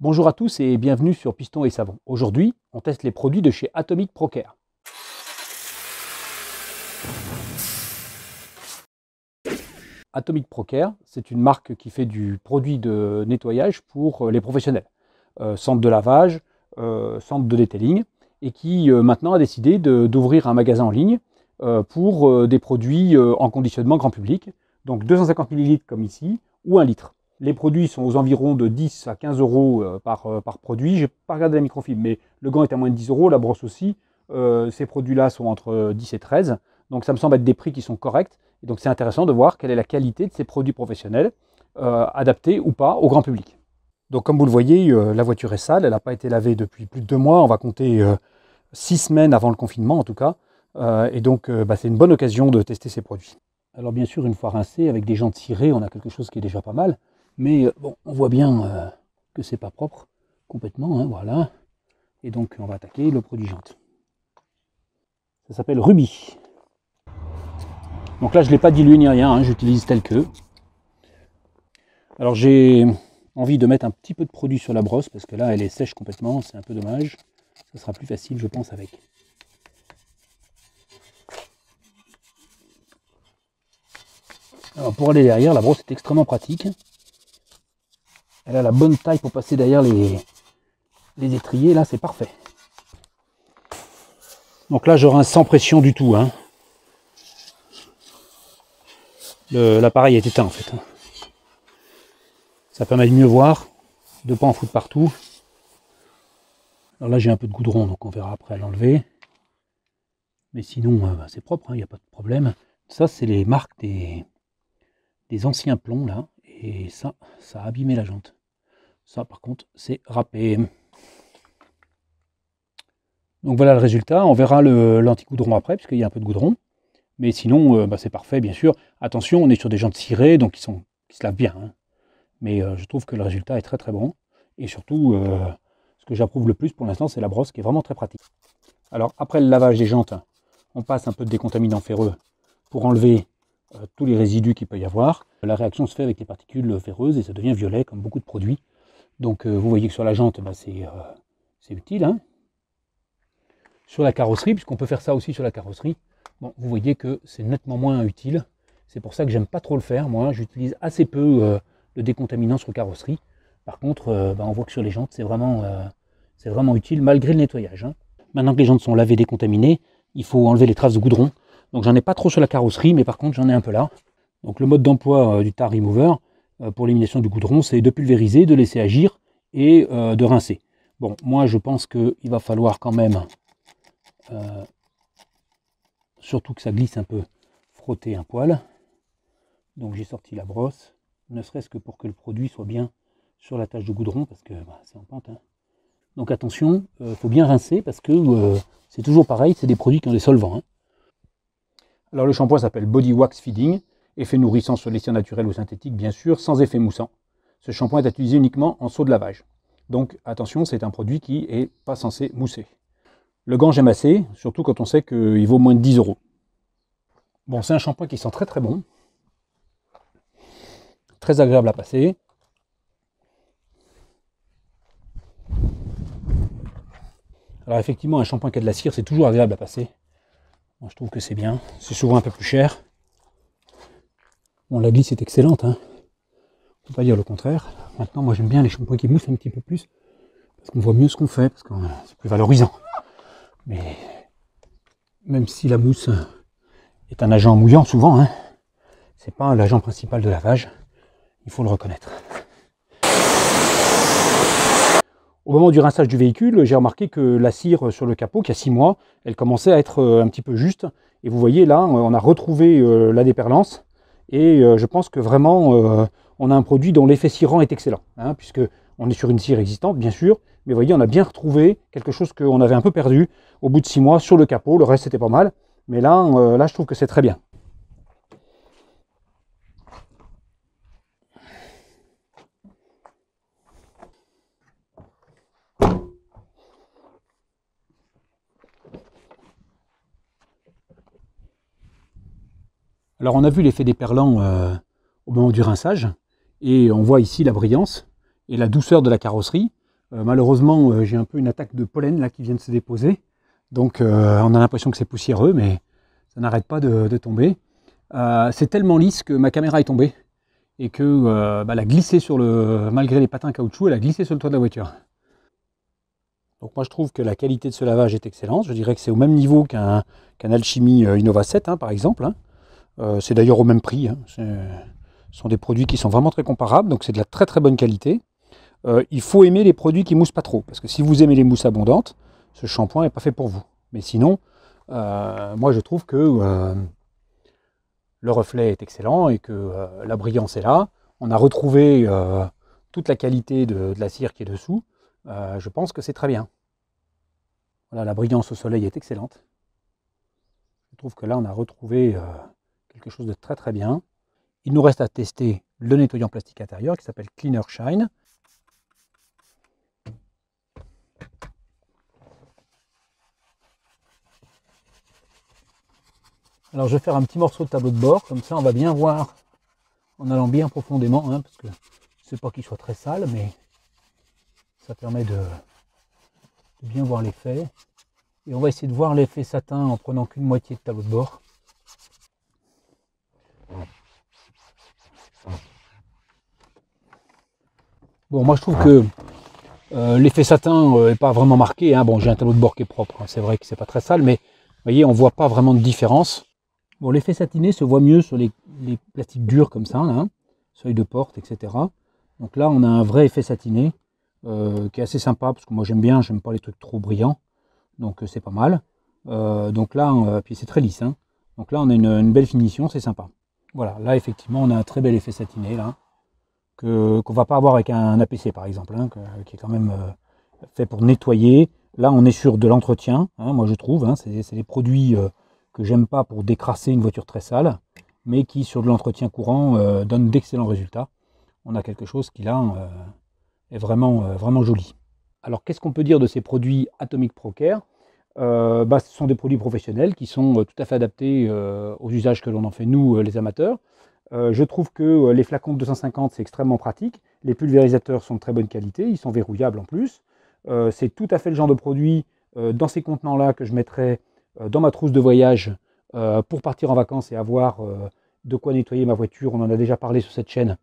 Bonjour à tous et bienvenue sur Piston et Savon. Aujourd'hui, on teste les produits de chez Atomic Procare. Atomic Procare, c'est une marque qui fait du produit de nettoyage pour euh, les professionnels, euh, centre de lavage, euh, centre de detailing, et qui maintenant a décidé d'ouvrir un magasin en ligne pour des produits en conditionnement grand public, donc 250 ml comme ici, ou un litre. Les produits sont aux environs de 10 à 15 euros euh, par, euh, par produit. Je n'ai pas regardé la microfibre, mais le gant est à moins de 10 euros, la brosse aussi. Euh, ces produits-là sont entre 10 et 13. Donc ça me semble être des prix qui sont corrects. Et donc c'est intéressant de voir quelle est la qualité de ces produits professionnels, adaptés ou pas au grand public. Donc comme vous le voyez, la voiture est sale, elle n'a pas été lavée depuis plus de deux mois. On va compter six semaines avant le confinement en tout cas. et donc bah, c'est une bonne occasion de tester ces produits. Alors bien sûr, une fois rincé, avec des gens tirés, on a quelque chose qui est déjà pas mal. Mais euh, bon, on voit bien euh, que c'est pas propre complètement, hein, voilà. Et donc on va attaquer le produit jante. Ça s'appelle Ruby. Donc là je ne l'ai pas dilué ni rien, hein, j'utilise tel que. Alors j'ai envie de mettre un petit peu de produit sur la brosse parce que là elle est sèche complètement, c'est un peu dommage. ce sera plus facile je pense avec. Alors pour aller derrière, la brosse est extrêmement pratique. Elle a la bonne taille pour passer derrière les, les étriers. Là, c'est parfait. Donc là, j'aurai un sans pression du tout. Hein. L'appareil est éteint en fait. Hein. Ça permet de mieux voir, de pas en foutre partout. Alors là, j'ai un peu de goudron, donc on verra après à l'enlever. Mais sinon, euh, bah, c'est propre, il hein, n'y a pas de problème. Ça, c'est les marques des, des anciens plombs, là. Et ça, ça a abîmé la jante. Ça, par contre, c'est râpé. Donc voilà le résultat. On verra l'anti-goudron après, puisqu'il y a un peu de goudron. Mais sinon, euh, bah, c'est parfait, bien sûr. Attention, on est sur des jantes cirées, donc ils, sont, se lavent bien. Hein. Mais euh, je trouve que le résultat est très très bon. Et surtout, euh, ce que j'approuve le plus pour l'instant, c'est la brosse qui est vraiment très pratique. Alors après le lavage des jantes, on passe un peu de décontaminant ferreux pour enlever tous les résidus qu'il peut y avoir. La réaction se fait avec les particules ferreuses et ça devient violet comme beaucoup de produits. Donc euh, vous voyez que sur la jante, bah, euh, c'est utile. Hein. Sur la carrosserie, puisqu'on peut faire ça aussi sur la carrosserie, vous voyez que c'est nettement moins utile. C'est pour ça que j'aime pas trop le faire, moi. J'utilise assez peu euh, de le décontaminant sur carrosserie. Par contre, bah, on voit que sur les jantes, c'est vraiment, vraiment, utile, malgré le nettoyage. Hein. Maintenant que les jantes sont lavées, décontaminées, il faut enlever les traces de goudron. Donc j'en ai pas trop sur la carrosserie, mais par contre j'en ai un peu là. Donc le mode d'emploi du tar remover, euh, pour l'élimination du goudron, c'est de pulvériser, de laisser agir et euh, de rincer. Bon, moi je pense qu'il va falloir quand même, euh, surtout que ça glisse un peu, frotter un poil. Donc j'ai sorti la brosse, ne serait-ce que pour que le produit soit bien sur la tache de goudron, parce que bah, c'est en pente. Hein. Donc attention, il faut bien rincer, parce que c'est toujours pareil, c'est des produits qui ont des solvants. Hein. Alors le shampoing s'appelle Body Wax Feeding. Effet nourrissant sur les cires naturelles ou synthétiques, bien sûr, sans effet moussant. Ce shampoing est utilisé uniquement en seau de lavage. Donc attention, c'est un produit qui n'est pas censé mousser. Le gant, j'aime assez, surtout quand on sait qu'il vaut moins de 10 euros. Bon, c'est un shampoing qui sent très très bon. Très agréable à passer. Alors effectivement, un shampoing qui a de la cire, c'est toujours agréable à passer. Moi, je trouve que c'est bien. C'est souvent un peu plus cher. Bon, la glisse est excellente, hein. on peut pas dire le contraire. Maintenant, moi j'aime bien les shampoings qui moussent un petit peu plus, parce qu'on voit mieux ce qu'on fait, parce que euh, c'est plus valorisant. Mais même si la mousse euh, est un agent mouillant souvent, hein, c'est pas l'agent principal de lavage, il faut le reconnaître. Au moment du rinçage du véhicule, j'ai remarqué que la cire sur le capot, qui a 6 mois, elle commençait à être euh, un petit peu juste. Et vous voyez là, on a retrouvé la déperlance. Et euh, je pense que vraiment, euh, on a un produit dont l'effet cirant est excellent, puisqu'on hein, puisque on est sur une cire existante, bien sûr, mais vous voyez, on a bien retrouvé quelque chose qu'on avait un peu perdu au bout de six mois sur le capot. Le reste, c'était pas mal. Mais là, euh, là, je trouve que c'est très bien. Alors on a vu l'effet des perlants euh, au moment du rinçage, et on voit ici la brillance et la douceur de la carrosserie. Euh, malheureusement, euh, j'ai un peu une attaque de pollen là qui vient de se déposer, donc on a l'impression que c'est poussiéreux, mais ça n'arrête pas de, tomber. c'est tellement lisse que ma caméra est tombée, et que bah, elle a glissé sur le, malgré les patins caoutchouc, elle a glissé sur le toit de la voiture. Donc moi je trouve que la qualité de ce lavage est excellente, je dirais que c'est au même niveau qu'un Alchimie Innova 7 hein, par exemple. Hein. Euh, c'est d'ailleurs au même prix. Hein. Ce sont des produits qui sont vraiment très comparables, donc c'est de la très très bonne qualité. Euh, il faut aimer les produits qui moussent pas trop, parce que si vous aimez les mousses abondantes, ce shampoing n'est pas fait pour vous. Mais sinon, euh, moi je trouve que le reflet est excellent et que la brillance est là. On a retrouvé toute la qualité de, de, la cire qui est dessous. je pense que c'est très bien. Voilà, la brillance au soleil est excellente. Je trouve que là, on a retrouvé quelque chose de très très bien. Il nous reste à tester le nettoyant plastique intérieur qui s'appelle Cleaner Shine. Alors je vais faire un petit morceau de tableau de bord, comme ça on va bien voir en allant bien profondément, hein, parce que c'est pas qu'il soit très sale, mais ça permet de, de bien voir l'effet. Et on va essayer de voir l'effet satin en prenant qu'une moitié de tableau de bord. Bon, moi je trouve que euh, l'effet satin n'est euh, pas vraiment marqué. Hein. Bon, j'ai un tableau de bord qui est propre, hein. c'est vrai que c'est pas très sale, mais vous voyez, on voit pas vraiment de différence. Bon, l'effet satiné se voit mieux sur les, plastiques durs comme ça, là, hein. seuil de porte, etc. Donc là, on a un vrai effet satiné euh, qui est assez sympa, parce que moi j'aime bien, j'aime pas les trucs trop brillants, donc c'est pas mal. donc là, puis c'est très lisse. Donc là, on a une, une belle finition, c'est sympa. Voilà, là effectivement, on a un très bel effet satiné là qu'on ne va pas avoir avec un, APC par exemple, hein, qui est quand même euh, fait pour nettoyer. Là, on est sur de l'entretien, hein, moi je trouve. Hein. c'est des produits euh, que j'aime pas pour décrasser une voiture très sale, mais qui, sur de l'entretien courant, euh, donnent d'excellents résultats. On a quelque chose qui, là, est vraiment, vraiment joli. Alors, qu'est-ce qu'on peut dire de ces produits Atomic Procare bah, Ce sont des produits professionnels qui sont tout à fait adaptés aux usages que l'on en fait, nous, les amateurs. Euh, je trouve que euh, les flacons de 250, c'est extrêmement pratique. Les pulvérisateurs sont de très bonne qualité, ils sont verrouillables en plus. Euh, c'est tout à fait le genre de produit dans ces contenants-là que je mettrais dans ma trousse de voyage pour partir en vacances et avoir de quoi nettoyer ma voiture. On en a déjà parlé sur cette chaîne.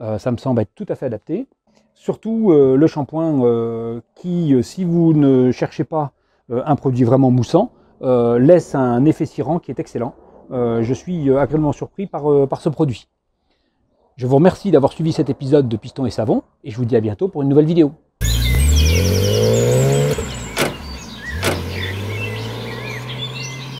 ça me semble être tout à fait adapté. Surtout le shampoing qui, si vous ne cherchez pas un produit vraiment moussant, laisse un effet cirant qui est excellent. Euh, je suis euh, agréablement surpris par, euh, par ce produit. Je vous remercie d'avoir suivi cet épisode de Piston et Savon, et je vous dis à bientôt pour une nouvelle vidéo.